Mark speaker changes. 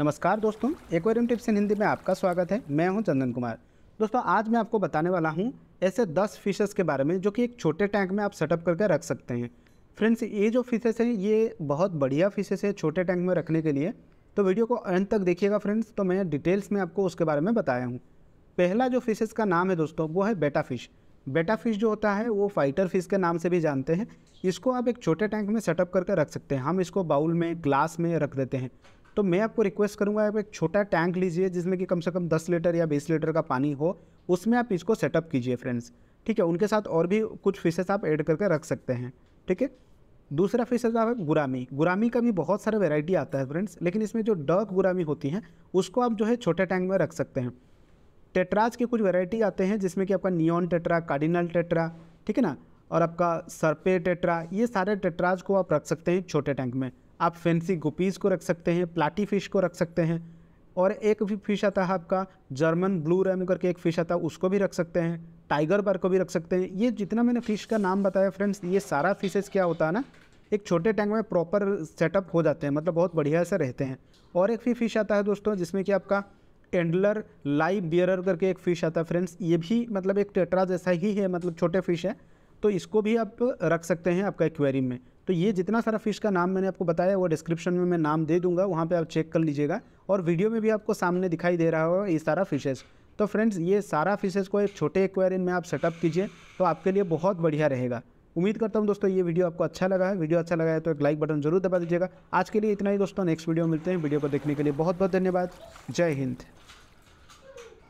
Speaker 1: नमस्कार दोस्तों aquarium tips इन हिंदी में आपका स्वागत है मैं हूं चंदन कुमार दोस्तों आज मैं आपको बताने वाला हूं ऐसे 10 फिशेस के बारे में जो कि एक छोटे टैंक में आप सेटअप करके रख सकते हैं फ्रेंड्स ये जो फिशेस हैं ये बहुत बढ़िया फिशेस है छोटे टैंक में रखने के लिए तो वीडियो को अंत तक देखिएगा फ्रेंड्स तो मैं डिटेल्स में आपको उसके बारे में बताया हूँ पहला जो फिशेज़ का नाम है दोस्तों वो है बेटा फिश बेटा फिश जो होता है वो फाइटर फिश के नाम से भी जानते हैं इसको आप एक छोटे टैंक में सेटअप करके रख सकते हैं हम इसको बाउल में ग्लास में रख देते हैं तो मैं आपको रिक्वेस्ट करूँगा आप एक छोटा टैंक लीजिए जिसमें कि कम से कम दस लीटर या बीस लीटर का पानी हो उसमें आप इसको सेटअप कीजिए फ्रेंड्स ठीक है उनके साथ और भी कुछ फिशेस आप ऐड करके रख सकते हैं ठीक है दूसरा फिश आप गुरामी गुरामी का भी बहुत सारा वेराइटी आता है फ्रेंड्स लेकिन इसमें जो डर्क गुरामी होती है उसको आप जो है छोटे टैंक में रख सकते हैं टेट्राज के कुछ वेराइटी आते हैं जिसमें कि आपका नियॉन टेट्रा कार्डिनल टेट्रा ठीक है ना और आपका सरपे टेट्रा ये सारे टेट्राज को आप रख सकते हैं छोटे टैंक में आप फैंसी गुपीज़ को रख सकते हैं प्लाटी फिश को रख सकते हैं और एक भी फिश आता है आपका जर्मन ब्लू रैम करके एक फ़िश आता है उसको भी रख सकते हैं टाइगर बार को भी रख सकते हैं ये जितना मैंने फ़िश का नाम बताया फ्रेंड्स ये सारा फिशेस क्या होता है ना एक छोटे टैंक में प्रॉपर सेटअप हो जाते हैं मतलब बहुत बढ़िया से रहते हैं और एक भी फिश आता है दोस्तों जिसमें कि आपका एंडलर लाइव बियरर करके एक फ़िश आता है फ्रेंड्स ये भी मतलब एक टेटरा जैसा ही है मतलब छोटे फिश है तो इसको भी आप रख सकते हैं आपका एक्वेरियम में तो ये जितना सारा फिश का नाम मैंने आपको बताया वो डिस्क्रिप्शन में मैं नाम दे दूंगा वहाँ पे आप चेक कर लीजिएगा और वीडियो में भी आपको सामने दिखाई दे रहा होगा ये सारा फिशेज़ तो फ्रेंड्स ये सारा फिशेज़ को एक छोटे एक्वेरियम में आप सेटअप कीजिए तो आपके लिए बहुत बढ़िया रहेगा उम्मीद करता हूँ दोस्तों ये वीडियो आपको अच्छा लगा है वीडियो अच्छा लगा है तो एक लाइक बटन जरूर दबा दीजिएगा आज के लिए इतना ही दोस्तों नेक्स्ट वीडियो मिलते हैं वीडियो को देखने के लिए बहुत बहुत धन्यवाद जय हिंद